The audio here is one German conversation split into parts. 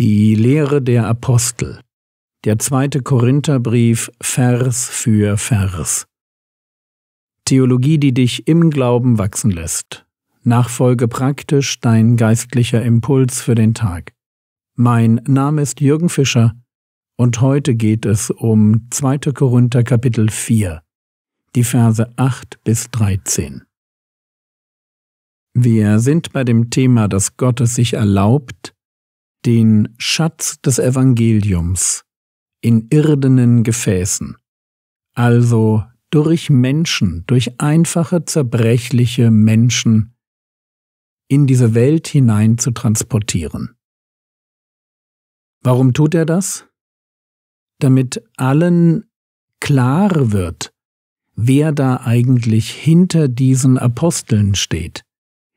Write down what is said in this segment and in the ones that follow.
Die Lehre der Apostel. Der zweite Korintherbrief Vers für Vers. Theologie, die dich im Glauben wachsen lässt. Nachfolge praktisch dein geistlicher Impuls für den Tag. Mein Name ist Jürgen Fischer und heute geht es um 2. Korinther Kapitel 4, die Verse 8 bis 13. Wir sind bei dem Thema, dass Gott es sich erlaubt, den Schatz des Evangeliums in irdenen Gefäßen, also durch Menschen, durch einfache, zerbrechliche Menschen in diese Welt hinein zu transportieren. Warum tut er das? Damit allen klar wird, wer da eigentlich hinter diesen Aposteln steht,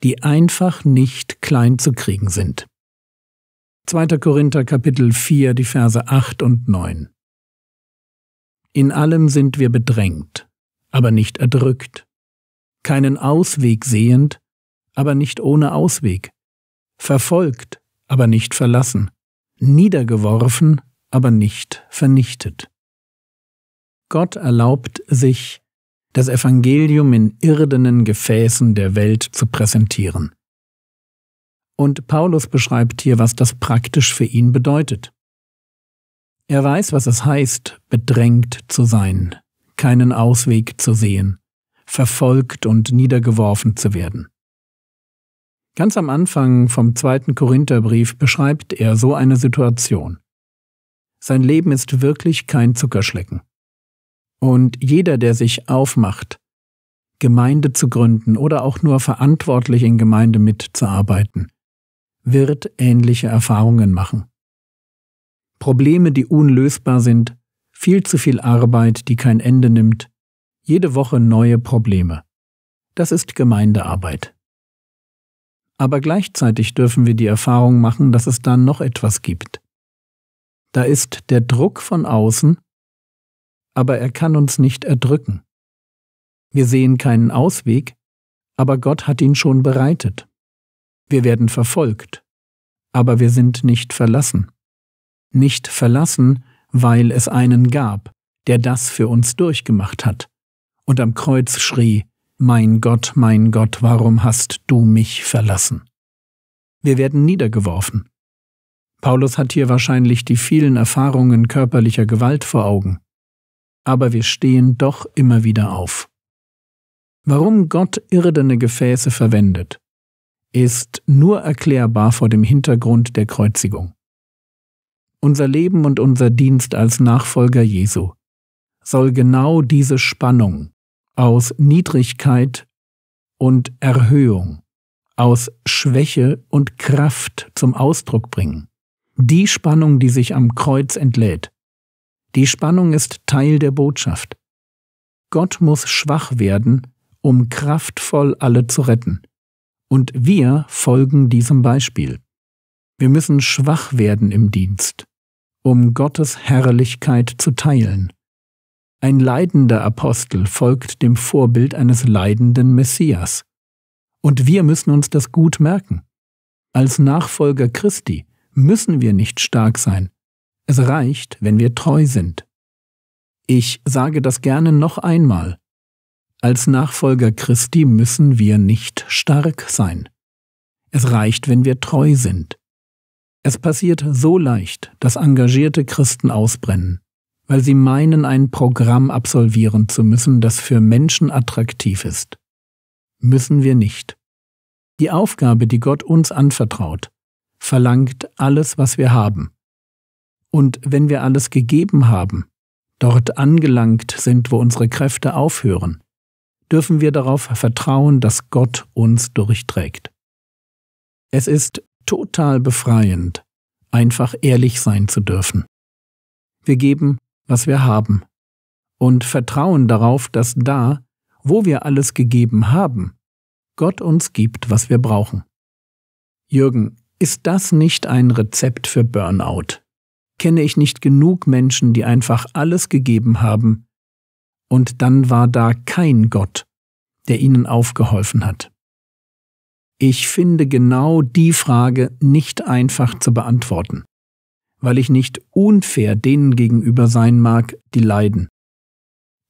die einfach nicht klein zu kriegen sind. 2. Korinther Kapitel 4, die Verse 8 und 9. In allem sind wir bedrängt, aber nicht erdrückt, keinen Ausweg sehend, aber nicht ohne Ausweg, verfolgt, aber nicht verlassen, niedergeworfen, aber nicht vernichtet. Gott erlaubt sich, das Evangelium in irdenen Gefäßen der Welt zu präsentieren. Und Paulus beschreibt hier, was das praktisch für ihn bedeutet. Er weiß, was es heißt, bedrängt zu sein, keinen Ausweg zu sehen, verfolgt und niedergeworfen zu werden. Ganz am Anfang vom zweiten Korintherbrief beschreibt er so eine Situation. Sein Leben ist wirklich kein Zuckerschlecken. Und jeder, der sich aufmacht, Gemeinde zu gründen oder auch nur verantwortlich in Gemeinde mitzuarbeiten, wird ähnliche Erfahrungen machen. Probleme, die unlösbar sind, viel zu viel Arbeit, die kein Ende nimmt, jede Woche neue Probleme. Das ist Gemeindearbeit. Aber gleichzeitig dürfen wir die Erfahrung machen, dass es da noch etwas gibt. Da ist der Druck von außen, aber er kann uns nicht erdrücken. Wir sehen keinen Ausweg, aber Gott hat ihn schon bereitet. Wir werden verfolgt, aber wir sind nicht verlassen. Nicht verlassen, weil es einen gab, der das für uns durchgemacht hat und am Kreuz schrie, Mein Gott, mein Gott, warum hast du mich verlassen? Wir werden niedergeworfen. Paulus hat hier wahrscheinlich die vielen Erfahrungen körperlicher Gewalt vor Augen. Aber wir stehen doch immer wieder auf. Warum Gott irdene Gefäße verwendet, ist nur erklärbar vor dem Hintergrund der Kreuzigung. Unser Leben und unser Dienst als Nachfolger Jesu soll genau diese Spannung aus Niedrigkeit und Erhöhung, aus Schwäche und Kraft zum Ausdruck bringen. Die Spannung, die sich am Kreuz entlädt. Die Spannung ist Teil der Botschaft. Gott muss schwach werden, um kraftvoll alle zu retten. Und wir folgen diesem Beispiel. Wir müssen schwach werden im Dienst, um Gottes Herrlichkeit zu teilen. Ein leidender Apostel folgt dem Vorbild eines leidenden Messias. Und wir müssen uns das gut merken. Als Nachfolger Christi müssen wir nicht stark sein. Es reicht, wenn wir treu sind. Ich sage das gerne noch einmal. Als Nachfolger Christi müssen wir nicht stark sein. Es reicht, wenn wir treu sind. Es passiert so leicht, dass engagierte Christen ausbrennen, weil sie meinen, ein Programm absolvieren zu müssen, das für Menschen attraktiv ist. Müssen wir nicht. Die Aufgabe, die Gott uns anvertraut, verlangt alles, was wir haben. Und wenn wir alles gegeben haben, dort angelangt sind, wo unsere Kräfte aufhören, dürfen wir darauf vertrauen, dass Gott uns durchträgt. Es ist total befreiend, einfach ehrlich sein zu dürfen. Wir geben, was wir haben, und vertrauen darauf, dass da, wo wir alles gegeben haben, Gott uns gibt, was wir brauchen. Jürgen, ist das nicht ein Rezept für Burnout? Kenne ich nicht genug Menschen, die einfach alles gegeben haben, und dann war da kein Gott, der ihnen aufgeholfen hat. Ich finde genau die Frage nicht einfach zu beantworten, weil ich nicht unfair denen gegenüber sein mag, die leiden.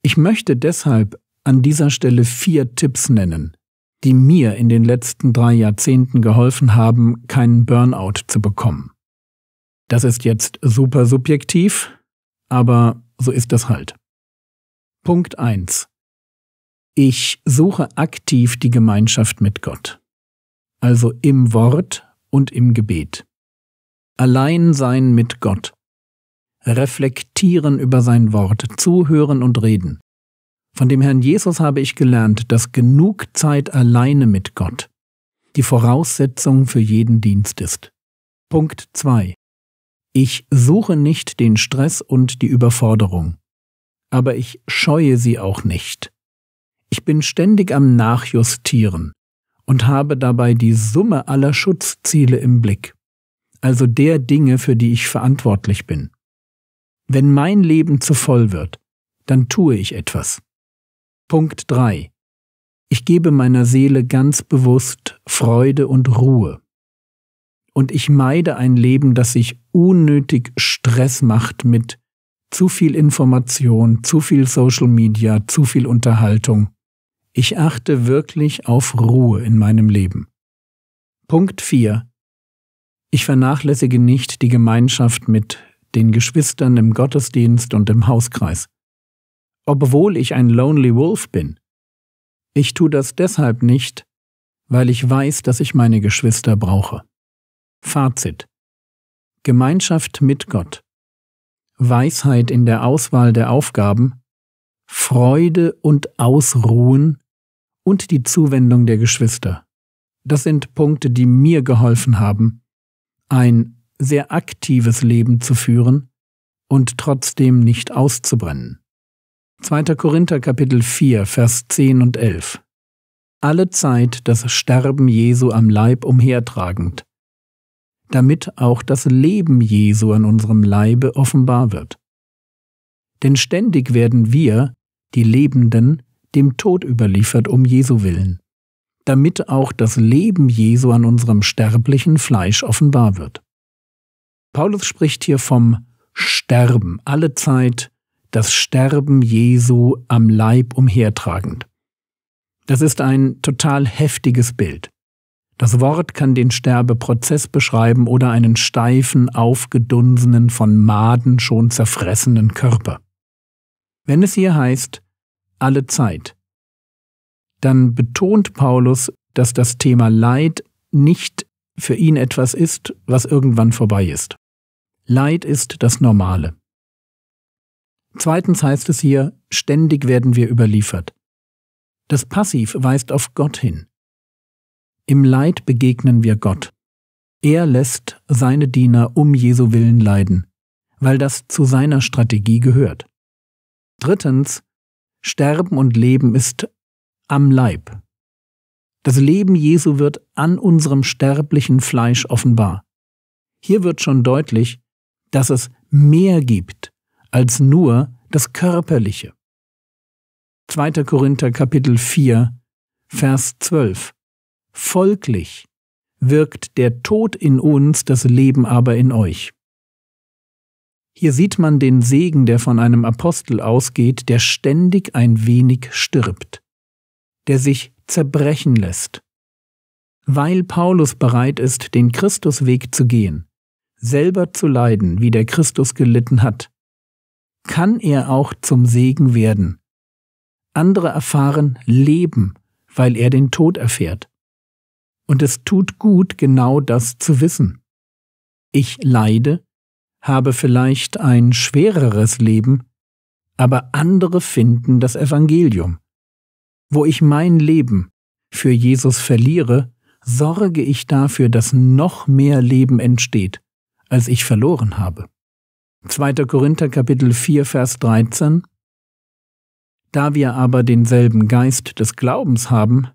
Ich möchte deshalb an dieser Stelle vier Tipps nennen, die mir in den letzten drei Jahrzehnten geholfen haben, keinen Burnout zu bekommen. Das ist jetzt super subjektiv, aber so ist das halt. Punkt 1. Ich suche aktiv die Gemeinschaft mit Gott, also im Wort und im Gebet. Allein sein mit Gott. Reflektieren über sein Wort, zuhören und reden. Von dem Herrn Jesus habe ich gelernt, dass genug Zeit alleine mit Gott die Voraussetzung für jeden Dienst ist. Punkt 2. Ich suche nicht den Stress und die Überforderung aber ich scheue sie auch nicht. Ich bin ständig am Nachjustieren und habe dabei die Summe aller Schutzziele im Blick, also der Dinge, für die ich verantwortlich bin. Wenn mein Leben zu voll wird, dann tue ich etwas. Punkt 3. Ich gebe meiner Seele ganz bewusst Freude und Ruhe. Und ich meide ein Leben, das sich unnötig Stress macht mit zu viel Information, zu viel Social Media, zu viel Unterhaltung. Ich achte wirklich auf Ruhe in meinem Leben. Punkt 4. Ich vernachlässige nicht die Gemeinschaft mit den Geschwistern im Gottesdienst und im Hauskreis. Obwohl ich ein Lonely Wolf bin. Ich tue das deshalb nicht, weil ich weiß, dass ich meine Geschwister brauche. Fazit. Gemeinschaft mit Gott Weisheit in der Auswahl der Aufgaben, Freude und Ausruhen und die Zuwendung der Geschwister. Das sind Punkte, die mir geholfen haben, ein sehr aktives Leben zu führen und trotzdem nicht auszubrennen. 2. Korinther Kapitel 4, Vers 10 und 11 Alle Zeit das Sterben Jesu am Leib umhertragend, damit auch das Leben Jesu an unserem Leibe offenbar wird. Denn ständig werden wir, die Lebenden, dem Tod überliefert um Jesu willen, damit auch das Leben Jesu an unserem sterblichen Fleisch offenbar wird. Paulus spricht hier vom Sterben, alle Zeit das Sterben Jesu am Leib umhertragend. Das ist ein total heftiges Bild. Das Wort kann den Sterbeprozess beschreiben oder einen steifen, aufgedunsenen, von Maden schon zerfressenen Körper. Wenn es hier heißt, alle Zeit, dann betont Paulus, dass das Thema Leid nicht für ihn etwas ist, was irgendwann vorbei ist. Leid ist das Normale. Zweitens heißt es hier, ständig werden wir überliefert. Das Passiv weist auf Gott hin. Im Leid begegnen wir Gott. Er lässt seine Diener um Jesu willen leiden, weil das zu seiner Strategie gehört. Drittens, Sterben und Leben ist am Leib. Das Leben Jesu wird an unserem sterblichen Fleisch offenbar. Hier wird schon deutlich, dass es mehr gibt als nur das Körperliche. 2. Korinther Kapitel 4, Vers 12 Folglich wirkt der Tod in uns, das Leben aber in euch. Hier sieht man den Segen, der von einem Apostel ausgeht, der ständig ein wenig stirbt, der sich zerbrechen lässt. Weil Paulus bereit ist, den Christusweg zu gehen, selber zu leiden, wie der Christus gelitten hat, kann er auch zum Segen werden. Andere erfahren Leben, weil er den Tod erfährt. Und es tut gut, genau das zu wissen. Ich leide, habe vielleicht ein schwereres Leben, aber andere finden das Evangelium. Wo ich mein Leben für Jesus verliere, sorge ich dafür, dass noch mehr Leben entsteht, als ich verloren habe. 2. Korinther Kapitel 4 Vers 13 Da wir aber denselben Geist des Glaubens haben,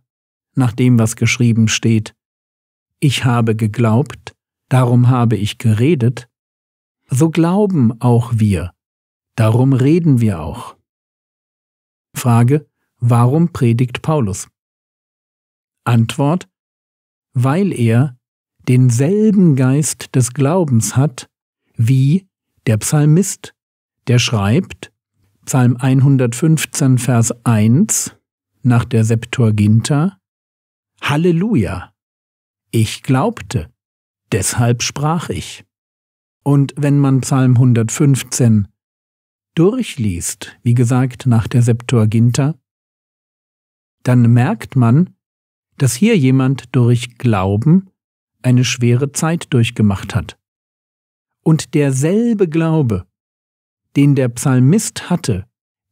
nach dem, was geschrieben steht. Ich habe geglaubt, darum habe ich geredet. So glauben auch wir, darum reden wir auch. Frage, warum predigt Paulus? Antwort, weil er denselben Geist des Glaubens hat wie der Psalmist, der schreibt, Psalm 115, Vers 1 nach der Septuaginta, Halleluja! Ich glaubte, deshalb sprach ich. Und wenn man Psalm 115 durchliest, wie gesagt nach der Septuaginta, dann merkt man, dass hier jemand durch Glauben eine schwere Zeit durchgemacht hat. Und derselbe Glaube, den der Psalmist hatte,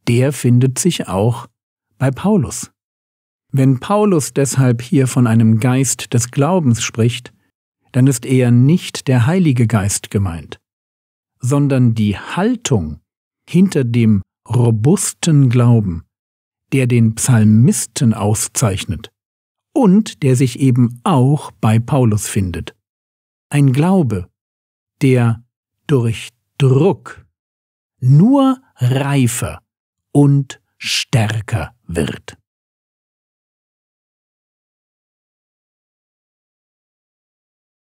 der findet sich auch bei Paulus. Wenn Paulus deshalb hier von einem Geist des Glaubens spricht, dann ist eher nicht der Heilige Geist gemeint, sondern die Haltung hinter dem robusten Glauben, der den Psalmisten auszeichnet und der sich eben auch bei Paulus findet. Ein Glaube, der durch Druck nur reifer und stärker wird.